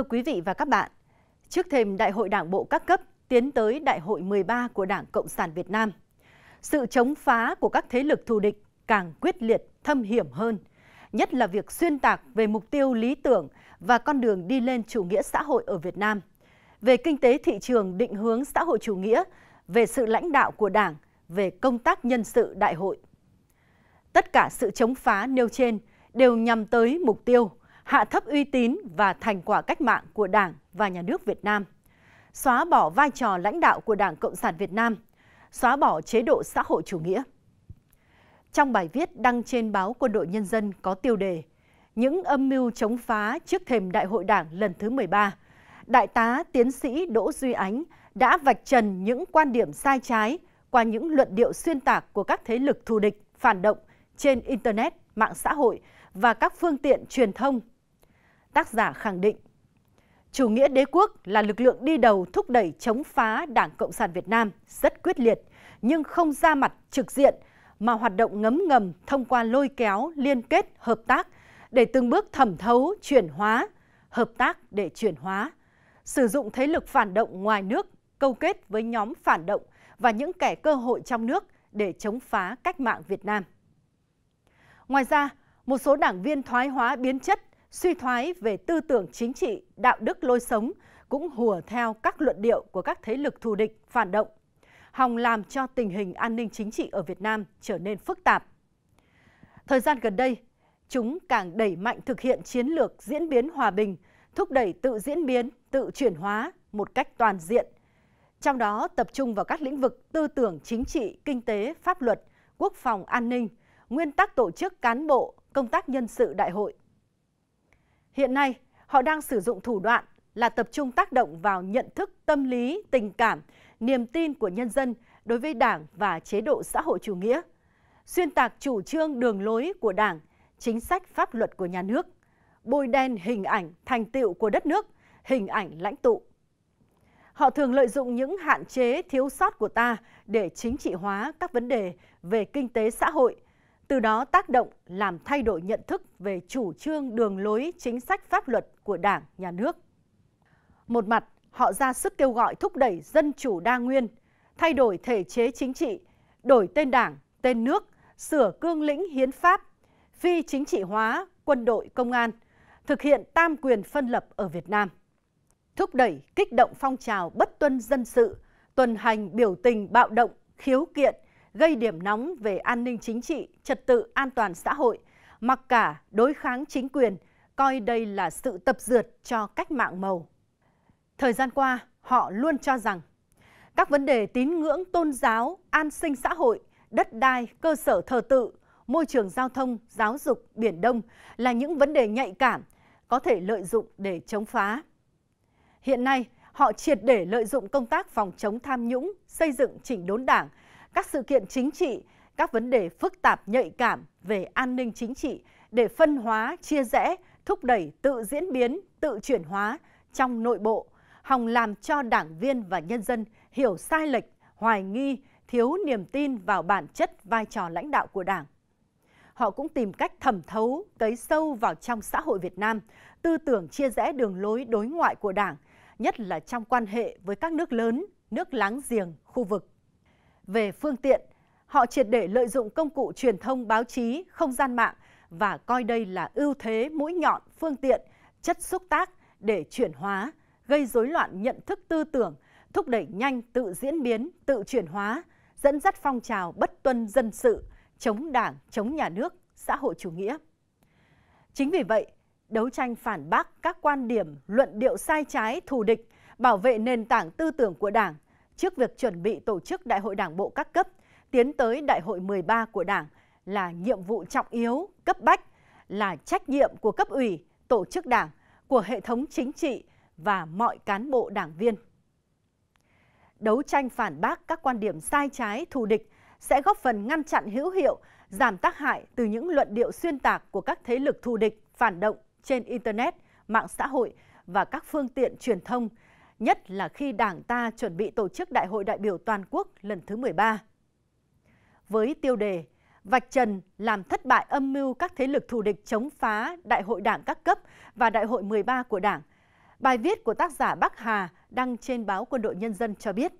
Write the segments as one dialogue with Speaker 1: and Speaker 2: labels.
Speaker 1: Thưa quý vị và các bạn, trước thềm Đại hội Đảng bộ các cấp tiến tới Đại hội 13 của Đảng Cộng sản Việt Nam, sự chống phá của các thế lực thù địch càng quyết liệt, thâm hiểm hơn, nhất là việc xuyên tạc về mục tiêu lý tưởng và con đường đi lên chủ nghĩa xã hội ở Việt Nam, về kinh tế thị trường định hướng xã hội chủ nghĩa, về sự lãnh đạo của Đảng, về công tác nhân sự đại hội. Tất cả sự chống phá nêu trên đều nhằm tới mục tiêu hạ thấp uy tín và thành quả cách mạng của Đảng và Nhà nước Việt Nam, xóa bỏ vai trò lãnh đạo của Đảng Cộng sản Việt Nam, xóa bỏ chế độ xã hội chủ nghĩa. Trong bài viết đăng trên báo Quân đội Nhân dân có tiêu đề Những âm mưu chống phá trước thềm Đại hội Đảng lần thứ 13, Đại tá tiến sĩ Đỗ Duy Ánh đã vạch trần những quan điểm sai trái qua những luận điệu xuyên tạc của các thế lực thù địch, phản động trên Internet, mạng xã hội và các phương tiện truyền thông tác giả khẳng định chủ nghĩa đế quốc là lực lượng đi đầu thúc đẩy chống phá Đảng Cộng sản Việt Nam rất quyết liệt, nhưng không ra mặt trực diện mà hoạt động ngấm ngầm thông qua lôi kéo, liên kết, hợp tác để từng bước thẩm thấu, chuyển hóa, hợp tác để chuyển hóa, sử dụng thế lực phản động ngoài nước câu kết với nhóm phản động và những kẻ cơ hội trong nước để chống phá cách mạng Việt Nam. Ngoài ra, một số đảng viên thoái hóa biến chất suy thoái về tư tưởng chính trị, đạo đức lối sống cũng hùa theo các luận điệu của các thế lực thù địch, phản động, hòng làm cho tình hình an ninh chính trị ở Việt Nam trở nên phức tạp. Thời gian gần đây, chúng càng đẩy mạnh thực hiện chiến lược diễn biến hòa bình, thúc đẩy tự diễn biến, tự chuyển hóa một cách toàn diện, trong đó tập trung vào các lĩnh vực tư tưởng chính trị, kinh tế, pháp luật, quốc phòng an ninh, nguyên tắc tổ chức cán bộ, công tác nhân sự đại hội, Hiện nay, họ đang sử dụng thủ đoạn là tập trung tác động vào nhận thức tâm lý, tình cảm, niềm tin của nhân dân đối với Đảng và chế độ xã hội chủ nghĩa, xuyên tạc chủ trương đường lối của Đảng, chính sách pháp luật của nhà nước, bôi đen hình ảnh thành tựu của đất nước, hình ảnh lãnh tụ. Họ thường lợi dụng những hạn chế thiếu sót của ta để chính trị hóa các vấn đề về kinh tế xã hội – từ đó tác động làm thay đổi nhận thức về chủ trương đường lối chính sách pháp luật của Đảng, Nhà nước. Một mặt, họ ra sức kêu gọi thúc đẩy dân chủ đa nguyên, thay đổi thể chế chính trị, đổi tên đảng, tên nước, sửa cương lĩnh hiến pháp, phi chính trị hóa quân đội công an, thực hiện tam quyền phân lập ở Việt Nam. Thúc đẩy kích động phong trào bất tuân dân sự, tuần hành biểu tình bạo động, khiếu kiện – gây điểm nóng về an ninh chính trị, trật tự an toàn xã hội, mặc cả đối kháng chính quyền, coi đây là sự tập dượt cho cách mạng màu. Thời gian qua, họ luôn cho rằng các vấn đề tín ngưỡng tôn giáo, an sinh xã hội, đất đai, cơ sở thờ tự, môi trường giao thông, giáo dục, biển đông là những vấn đề nhạy cảm có thể lợi dụng để chống phá. Hiện nay, họ triệt để lợi dụng công tác phòng chống tham nhũng, xây dựng chỉnh đốn đảng các sự kiện chính trị các vấn đề phức tạp nhạy cảm về an ninh chính trị để phân hóa chia rẽ thúc đẩy tự diễn biến tự chuyển hóa trong nội bộ hòng làm cho đảng viên và nhân dân hiểu sai lệch hoài nghi thiếu niềm tin vào bản chất vai trò lãnh đạo của đảng họ cũng tìm cách thẩm thấu cấy sâu vào trong xã hội việt nam tư tưởng chia rẽ đường lối đối ngoại của đảng nhất là trong quan hệ với các nước lớn nước láng giềng khu vực về phương tiện họ triệt để lợi dụng công cụ truyền thông báo chí không gian mạng và coi đây là ưu thế mũi nhọn phương tiện chất xúc tác để chuyển hóa gây rối loạn nhận thức tư tưởng thúc đẩy nhanh tự diễn biến tự chuyển hóa dẫn dắt phong trào bất tuân dân sự chống đảng chống nhà nước xã hội chủ nghĩa chính vì vậy đấu tranh phản bác các quan điểm luận điệu sai trái thù địch bảo vệ nền tảng tư tưởng của đảng trước việc chuẩn bị tổ chức đại hội đảng bộ các cấp tiến tới đại hội 13 của Đảng là nhiệm vụ trọng yếu, cấp bách, là trách nhiệm của cấp ủy, tổ chức đảng, của hệ thống chính trị và mọi cán bộ đảng viên. Đấu tranh phản bác các quan điểm sai trái, thù địch sẽ góp phần ngăn chặn hữu hiệu, giảm tác hại từ những luận điệu xuyên tạc của các thế lực thù địch, phản động trên Internet, mạng xã hội và các phương tiện truyền thông – nhất là khi Đảng ta chuẩn bị tổ chức Đại hội đại biểu toàn quốc lần thứ 13. Với tiêu đề Vạch Trần làm thất bại âm mưu các thế lực thù địch chống phá Đại hội Đảng các cấp và Đại hội 13 của Đảng, bài viết của tác giả Bắc Hà đăng trên báo Quân đội Nhân dân cho biết.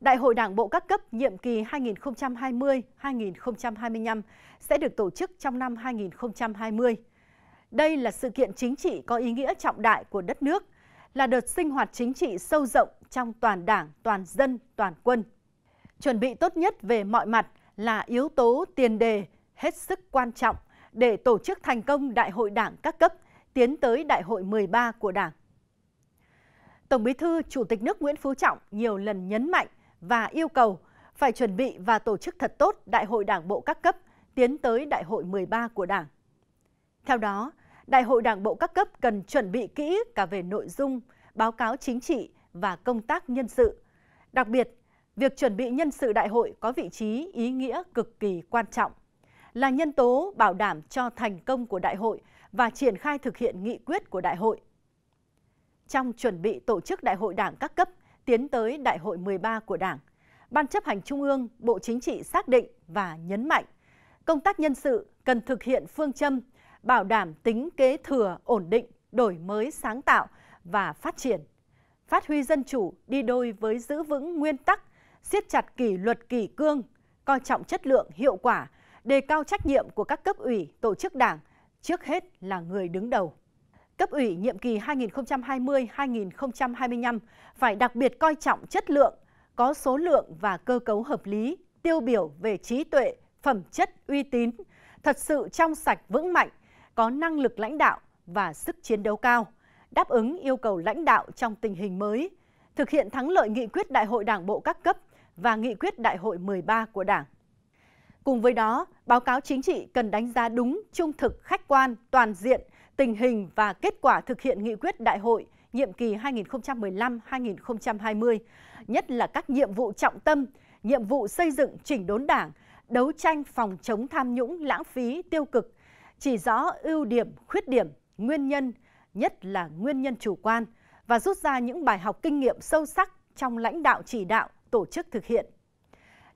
Speaker 1: Đại hội Đảng bộ các cấp nhiệm kỳ 2020-2025 sẽ được tổ chức trong năm 2020. Đây là sự kiện chính trị có ý nghĩa trọng đại của đất nước – là đợt sinh hoạt chính trị sâu rộng trong toàn đảng, toàn dân, toàn quân. Chuẩn bị tốt nhất về mọi mặt là yếu tố tiền đề hết sức quan trọng để tổ chức thành công Đại hội Đảng các cấp tiến tới Đại hội 13 của Đảng. Tổng Bí thư Chủ tịch nước Nguyễn Phú Trọng nhiều lần nhấn mạnh và yêu cầu phải chuẩn bị và tổ chức thật tốt Đại hội Đảng bộ các cấp tiến tới Đại hội 13 của Đảng. Theo đó, đại hội đảng bộ các cấp cần chuẩn bị kỹ cả về nội dung báo cáo chính trị và công tác nhân sự đặc biệt việc chuẩn bị nhân sự đại hội có vị trí ý nghĩa cực kỳ quan trọng là nhân tố bảo đảm cho thành công của đại hội và triển khai thực hiện nghị quyết của đại hội trong chuẩn bị tổ chức đại hội đảng các cấp tiến tới đại hội 13 của đảng Ban chấp hành Trung ương, Bộ Chính trị xác định và nhấn mạnh, công tác nhân sự cần thực hiện phương châm bảo đảm tính kế thừa, ổn định, đổi mới sáng tạo và phát triển. Phát huy dân chủ đi đôi với giữ vững nguyên tắc, siết chặt kỷ luật kỷ cương, coi trọng chất lượng, hiệu quả, đề cao trách nhiệm của các cấp ủy, tổ chức đảng, trước hết là người đứng đầu. Cấp ủy nhiệm kỳ 2020-2025 phải đặc biệt coi trọng chất lượng, có số lượng và cơ cấu hợp lý, tiêu biểu về trí tuệ, phẩm chất uy tín, thật sự trong sạch vững mạnh, có năng lực lãnh đạo và sức chiến đấu cao, đáp ứng yêu cầu lãnh đạo trong tình hình mới, thực hiện thắng lợi nghị quyết Đại hội Đảng bộ các cấp và nghị quyết Đại hội 13 của Đảng. Cùng với đó, báo cáo chính trị cần đánh giá đúng, trung thực, khách quan, toàn diện tình hình và kết quả thực hiện nghị quyết đại hội nhiệm kỳ 2015-2020, nhất là các nhiệm vụ trọng tâm, nhiệm vụ xây dựng chỉnh đốn đảng, đấu tranh phòng chống tham nhũng lãng phí tiêu cực, chỉ rõ ưu điểm, khuyết điểm, nguyên nhân, nhất là nguyên nhân chủ quan và rút ra những bài học kinh nghiệm sâu sắc trong lãnh đạo chỉ đạo, tổ chức thực hiện.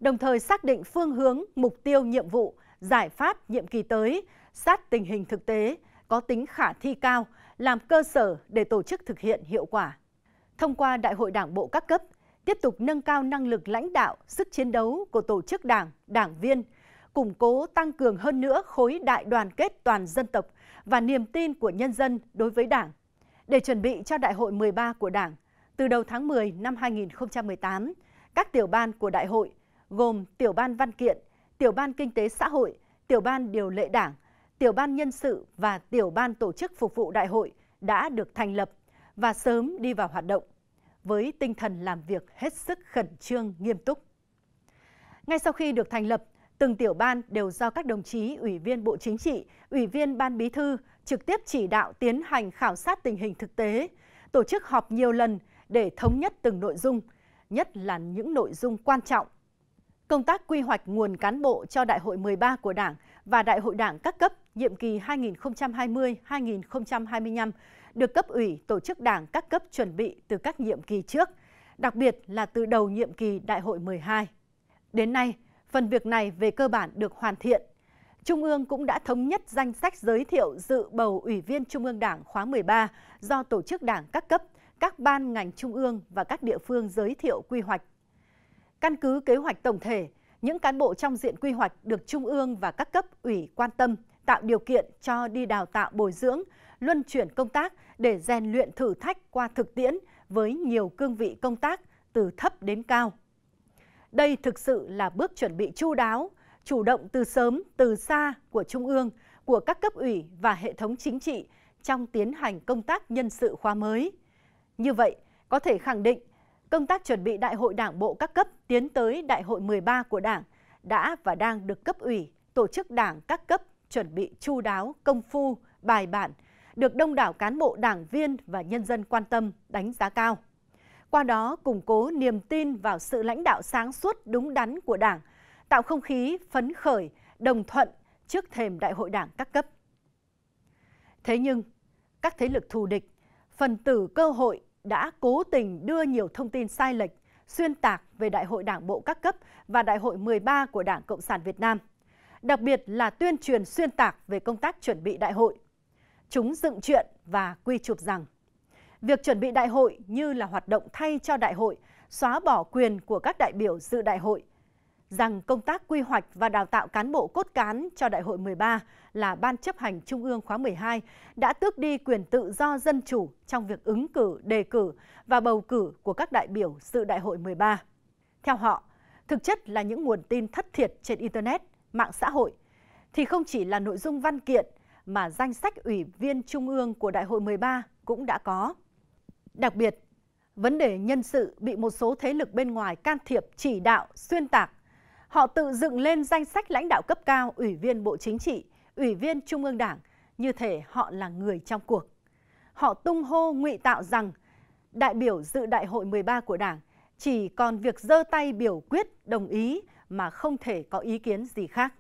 Speaker 1: Đồng thời xác định phương hướng, mục tiêu, nhiệm vụ, giải pháp nhiệm kỳ tới sát tình hình thực tế, có tính khả thi cao, làm cơ sở để tổ chức thực hiện hiệu quả. Thông qua Đại hội Đảng bộ các cấp, tiếp tục nâng cao năng lực lãnh đạo, sức chiến đấu của tổ chức đảng, đảng viên – củng cố tăng cường hơn nữa khối đại đoàn kết toàn dân tộc và niềm tin của nhân dân đối với Đảng để chuẩn bị cho Đại hội 13 của Đảng. Từ đầu tháng 10 năm 2018, các tiểu ban của Đại hội gồm Tiểu ban Văn kiện, Tiểu ban Kinh tế Xã hội, Tiểu ban Điều lệ Đảng, Tiểu ban Nhân sự và Tiểu ban Tổ chức Phục vụ Đại hội đã được thành lập và sớm đi vào hoạt động với tinh thần làm việc hết sức khẩn trương, nghiêm túc. Ngay sau khi được thành lập, Từng tiểu ban đều do các đồng chí Ủy viên Bộ Chính trị, Ủy viên Ban Bí thư trực tiếp chỉ đạo tiến hành khảo sát tình hình thực tế, tổ chức họp nhiều lần để thống nhất từng nội dung, nhất là những nội dung quan trọng. Công tác quy hoạch nguồn cán bộ cho Đại hội 13 của Đảng và Đại hội Đảng các cấp nhiệm kỳ 2020-2025 được cấp ủy tổ chức Đảng các cấp chuẩn bị từ các nhiệm kỳ trước, đặc biệt là từ đầu nhiệm kỳ Đại hội 12. Đến nay, Phần việc này về cơ bản được hoàn thiện. Trung ương cũng đã thống nhất danh sách giới thiệu dự bầu Ủy viên Trung ương Đảng khóa 13 do Tổ chức Đảng các cấp, các ban ngành Trung ương và các địa phương giới thiệu quy hoạch. Căn cứ kế hoạch tổng thể, những cán bộ trong diện quy hoạch được Trung ương và các cấp ủy quan tâm, tạo điều kiện cho đi đào tạo bồi dưỡng, luân chuyển công tác để rèn luyện thử thách qua thực tiễn với nhiều cương vị công tác từ thấp đến cao. Đây thực sự là bước chuẩn bị chu đáo, chủ động từ sớm, từ xa của Trung ương, của các cấp ủy và hệ thống chính trị trong tiến hành công tác nhân sự khóa mới. Như vậy, có thể khẳng định công tác chuẩn bị đại hội đảng bộ các cấp tiến tới đại hội 13 của đảng đã và đang được cấp ủy, tổ chức đảng các cấp chuẩn bị chu đáo, công phu, bài bản, được đông đảo cán bộ đảng viên và nhân dân quan tâm, đánh giá cao qua đó củng cố niềm tin vào sự lãnh đạo sáng suốt đúng đắn của Đảng, tạo không khí phấn khởi, đồng thuận trước thềm đại hội Đảng các cấp. Thế nhưng, các thế lực thù địch, phần tử cơ hội đã cố tình đưa nhiều thông tin sai lệch, xuyên tạc về Đại hội Đảng bộ các cấp và Đại hội 13 của Đảng Cộng sản Việt Nam, đặc biệt là tuyên truyền xuyên tạc về công tác chuẩn bị đại hội. Chúng dựng chuyện và quy chụp rằng Việc chuẩn bị đại hội như là hoạt động thay cho đại hội, xóa bỏ quyền của các đại biểu dự đại hội. Rằng công tác quy hoạch và đào tạo cán bộ cốt cán cho đại hội 13 là Ban chấp hành Trung ương khóa 12 đã tước đi quyền tự do dân chủ trong việc ứng cử, đề cử và bầu cử của các đại biểu dự đại hội 13. Theo họ, thực chất là những nguồn tin thất thiệt trên Internet, mạng xã hội, thì không chỉ là nội dung văn kiện mà danh sách ủy viên trung ương của Đại hội 13 cũng đã có. Đặc biệt, vấn đề nhân sự bị một số thế lực bên ngoài can thiệp, chỉ đạo, xuyên tạc. Họ tự dựng lên danh sách lãnh đạo cấp cao, ủy viên Bộ Chính trị, ủy viên Trung ương Đảng, như thể họ là người trong cuộc. Họ tung hô ngụy tạo rằng đại biểu dự đại hội 13 của Đảng chỉ còn việc giơ tay biểu quyết đồng ý mà không thể có ý kiến gì khác.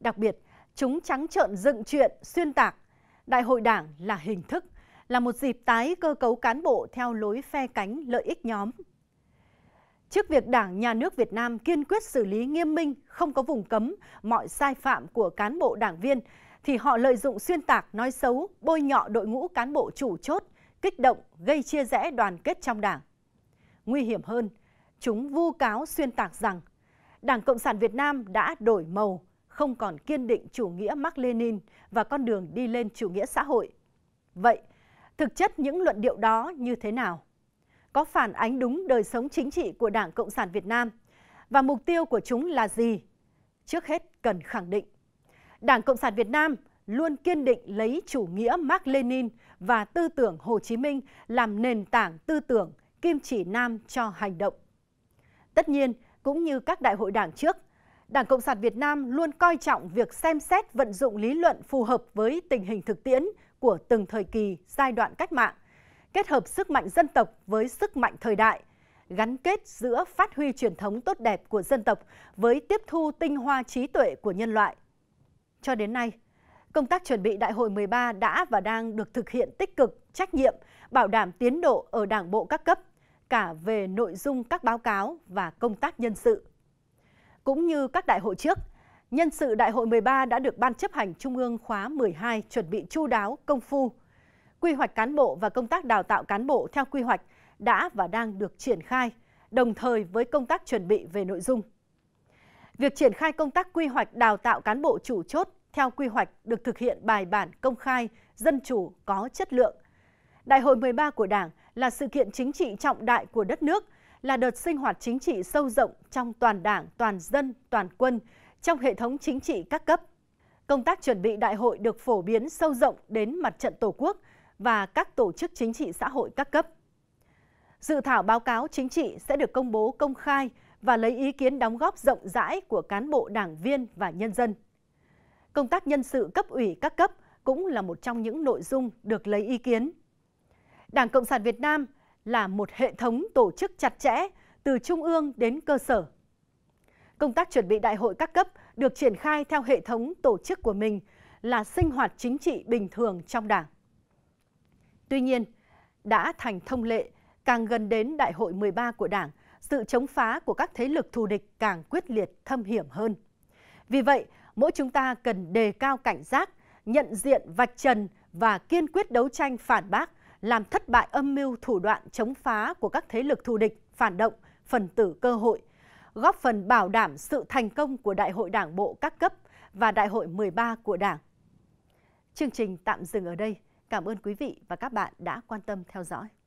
Speaker 1: Đặc biệt, chúng trắng trợn dựng chuyện xuyên tạc, đại hội Đảng là hình thức là một dịp tái cơ cấu cán bộ theo lối phe cánh lợi ích nhóm. Trước việc Đảng, Nhà nước Việt Nam kiên quyết xử lý nghiêm minh, không có vùng cấm, mọi sai phạm của cán bộ đảng viên, thì họ lợi dụng xuyên tạc, nói xấu, bôi nhọ đội ngũ cán bộ chủ chốt, kích động, gây chia rẽ đoàn kết trong đảng. Nguy hiểm hơn, chúng vu cáo xuyên tạc rằng Đảng Cộng sản Việt Nam đã đổi màu, không còn kiên định chủ nghĩa Mark Lenin và con đường đi lên chủ nghĩa xã hội. Vậy, Thực chất những luận điệu đó như thế nào? Có phản ánh đúng đời sống chính trị của Đảng Cộng sản Việt Nam và mục tiêu của chúng là gì? Trước hết cần khẳng định, Đảng Cộng sản Việt Nam luôn kiên định lấy chủ nghĩa Mark Lenin và tư tưởng Hồ Chí Minh làm nền tảng tư tưởng kim chỉ nam cho hành động. Tất nhiên, cũng như các đại hội đảng trước, Đảng Cộng sản Việt Nam luôn coi trọng việc xem xét vận dụng lý luận phù hợp với tình hình thực tiễn của từng thời kỳ giai đoạn cách mạng, kết hợp sức mạnh dân tộc với sức mạnh thời đại, gắn kết giữa phát huy truyền thống tốt đẹp của dân tộc với tiếp thu tinh hoa trí tuệ của nhân loại. Cho đến nay, công tác chuẩn bị Đại hội 13 đã và đang được thực hiện tích cực, trách nhiệm, bảo đảm tiến độ ở Đảng bộ các cấp, cả về nội dung các báo cáo và công tác nhân sự. Cũng như các đại hội trước, Nhân sự Đại hội 13 đã được Ban chấp hành Trung ương khóa 12 chuẩn bị chu đáo, công phu. Quy hoạch cán bộ và công tác đào tạo cán bộ theo quy hoạch đã và đang được triển khai, đồng thời với công tác chuẩn bị về nội dung. Việc triển khai công tác quy hoạch đào tạo cán bộ chủ chốt theo quy hoạch được thực hiện bài bản, công khai, dân chủ, có chất lượng. Đại hội 13 của Đảng là sự kiện chính trị trọng đại của đất nước, là đợt sinh hoạt chính trị sâu rộng trong toàn đảng, toàn dân, toàn quân – trong hệ thống chính trị các cấp. Công tác chuẩn bị đại hội được phổ biến sâu rộng đến mặt trận Tổ quốc và các tổ chức chính trị xã hội các cấp. Dự thảo báo cáo chính trị sẽ được công bố công khai và lấy ý kiến đóng góp rộng rãi của cán bộ đảng viên và nhân dân. Công tác nhân sự cấp ủy các cấp cũng là một trong những nội dung được lấy ý kiến. Đảng Cộng sản Việt Nam là một hệ thống tổ chức chặt chẽ từ trung ương đến cơ sở công tác chuẩn bị đại hội các cấp được triển khai theo hệ thống tổ chức của mình là sinh hoạt chính trị bình thường trong đảng. Tuy nhiên, đã thành thông lệ, càng gần đến đại hội 13 của đảng, sự chống phá của các thế lực thù địch càng quyết liệt thâm hiểm hơn. Vì vậy, mỗi chúng ta cần đề cao cảnh giác, nhận diện vạch trần và kiên quyết đấu tranh phản bác, làm thất bại âm mưu thủ đoạn chống phá của các thế lực thù địch, phản động, phần tử cơ hội – góp phần bảo đảm sự thành công của Đại hội Đảng bộ các cấp và Đại hội 13 của Đảng. Chương trình tạm dừng ở đây. Cảm ơn quý vị và các bạn đã quan tâm theo dõi.